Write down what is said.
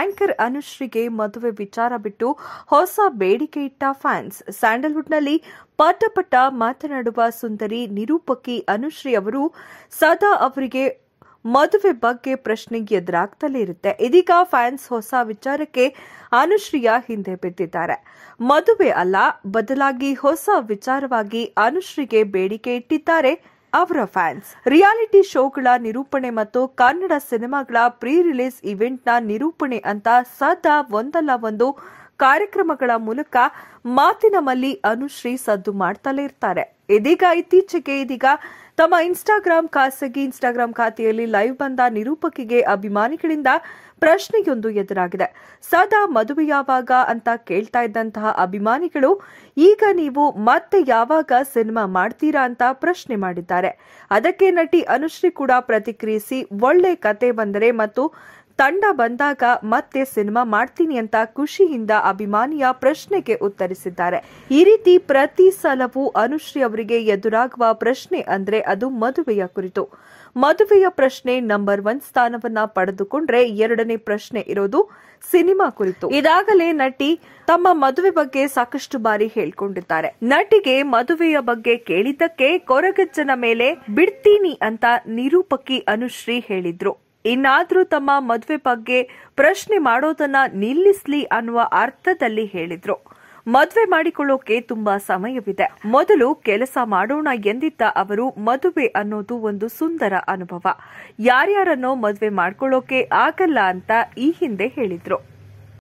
anchor ಅನುಶ್ರೀಗೆ ಮದುವೆ ವಿಚಾರ ಬಿಟ್ಟು ಹೊಸ ಬೇಡಿಕೆ ಇಟ್ಟ ಫ್ಯಾನ್ಸ್ ಸ್ಯಾಂಡಲ್ವುಡ್ನಲ್ಲಿ ಪಟಪಟ ಮಾತನಾಡುವ ಸುಂದರಿ ನಿರೂಪಕಿ ಅನುಶ್ರೀ ಅವರು ಸದಾ ಅವರಿಗೆ ಮದುವೆ ಬಗ್ಗೆ ಪ್ರಶ್ನೆ ಎದುರಾಗ್ತಲೇ ಇರುತ್ತೆ ಇದೀಗ ಫ್ಯಾನ್ಸ್ ಹೊಸ ವಿಚಾರಕ್ಕೆ ಅನುಶ್ರೀಯ ಹಿಂದೆ ಬಿದ್ದಿದ್ದಾರೆ ಮದುವೆ ಅಲ್ಲ ಬದಲಾಗಿ ಹೊಸ ವಿಚಾರವಾಗಿ ಅನುಶ್ರೀಗೆ ಬೇಡಿಕೆ ಇಟ್ಟಿದ್ದಾರೆ ಅವರ ಫ್ಯಾನ್ಸ್ ರಿಯಾಲಿಟಿ ಶೋಗಳ ನಿರೂಪಣೆ ಮತ್ತು ಕನ್ನಡ ಸಿನಿಮಾಗಳ ಪ್ರೀ ರಿಲೀಸ್ ಇವೆಂಟ್ನ ನಿರೂಪಣೆ ಅಂತ ಸದಾ ಒಂದಲ್ಲ ಒಂದು ಕಾರ್ಯಕ್ರಮಗಳ ಮೂಲಕ ಮಾತಿನ ಮಲ್ಲಿ ಅನುಶ್ರೀ ಸದ್ದು ಮಾಡ್ತಲೇ ಇರ್ತಾರೆ ಇದೀಗ ಇತ್ತೀಚೆಗೆ ಇದೀಗ ತಮ್ಮ ಇನ್ಸ್ಟಾಗ್ರಾಂ ಖಾಸಗಿ ಇನ್ಸ್ಟಾಗ್ರಾಂ ಖಾತೆಯಲ್ಲಿ ಲೈವ್ ಬಂದ ನಿರೂಪಕಿಗೆ ಅಭಿಮಾನಿಗಳಿಂದ ಪ್ರಶ್ನೆಯೊಂದು ಎದುರಾಗಿದೆ ಸದಾ ಮದುವೆ ಯಾವಾಗ ಅಂತ ಕೇಳ್ತಾ ಇದ್ದಂತಹ ಅಭಿಮಾನಿಗಳು ಈಗ ನೀವು ಮತ್ತೆ ಯಾವಾಗ ಸಿನಿಮಾ ಮಾಡ್ತೀರಾ ಅಂತ ಪ್ರಶ್ನೆ ಮಾಡಿದ್ದಾರೆ ಅದಕ್ಕೆ ನಟಿ ಅನುಶ್ರೀ ಕೂಡ ಪ್ರತಿಕ್ರಿಯಿಸಿ ಒಳ್ಳೆ ಕತೆ ಬಂದರೆ ಮತ್ತು ತಂಡ ಬಂದಾಗ ಮತ್ತೆ ಸಿನಿಮಾ ಮಾಡ್ತೀನಿ ಅಂತ ಖುಷಿಯಿಂದ ಅಭಿಮಾನಿಯ ಪ್ರಶ್ನೆಗೆ ಉತ್ತರಿಸಿದ್ದಾರೆ ಈ ರೀತಿ ಪ್ರತಿ ಸಲವೂ ಅನುಶ್ರೀ ಅವರಿಗೆ ಎದುರಾಗುವ ಪ್ರಶ್ನೆ ಅಂದ್ರೆ ಅದು ಮದುವೆಯ ಕುರಿತು ಮದುವೆಯ ಪ್ರಶ್ನೆ ನಂಬರ್ ಒನ್ ಸ್ಥಾನವನ್ನ ಪಡೆದುಕೊಂಡ್ರೆ ಎರಡನೇ ಪ್ರಶ್ನೆ ಇರೋದು ಸಿನಿಮಾ ಕುರಿತು ಇದಾಗಲೇ ನಟಿ ತಮ್ಮ ಮದುವೆ ಬಗ್ಗೆ ಸಾಕಷ್ಟು ಬಾರಿ ಹೇಳ್ಕೊಂಡಿದ್ದಾರೆ ನಟಿಗೆ ಮದುವೆಯ ಬಗ್ಗೆ ಕೇಳಿದ್ದಕ್ಕೆ ಕೊರಗಜ್ಜನ ಮೇಲೆ ಬಿಡ್ತೀನಿ ಅಂತ ನಿರೂಪಕಿ ಅನುಶ್ರೀ ಹೇಳಿದ್ರು ಇನ್ನಾದರೂ ತಮ್ಮ ಮದುವೆ ಬಗ್ಗೆ ಪ್ರಶ್ನೆ ಮಾಡೋದನ್ನ ನಿಲ್ಲಿಸ್ಲಿ ಅನ್ನುವ ಅರ್ಥದಲ್ಲಿ ಹೇಳಿದ್ರು ಮದುವೆ ಮಾಡಿಕೊಳ್ಳೋಕೆ ತುಂಬಾ ಸಮಯವಿದೆ ಮೊದಲು ಕೆಲಸ ಮಾಡೋಣ ಎಂದಿದ್ದ ಅವರು ಮದುವೆ ಅನ್ನೋದು ಒಂದು ಸುಂದರ ಅನುಭವ ಯಾರ್ಯಾರನ್ನೋ ಮದುವೆ ಮಾಡ್ಕೊಳ್ಳೋಕೆ ಆಗಲ್ಲ ಅಂತ ಈ ಹಿಂದೆ ಹೇಳಿದ್ರು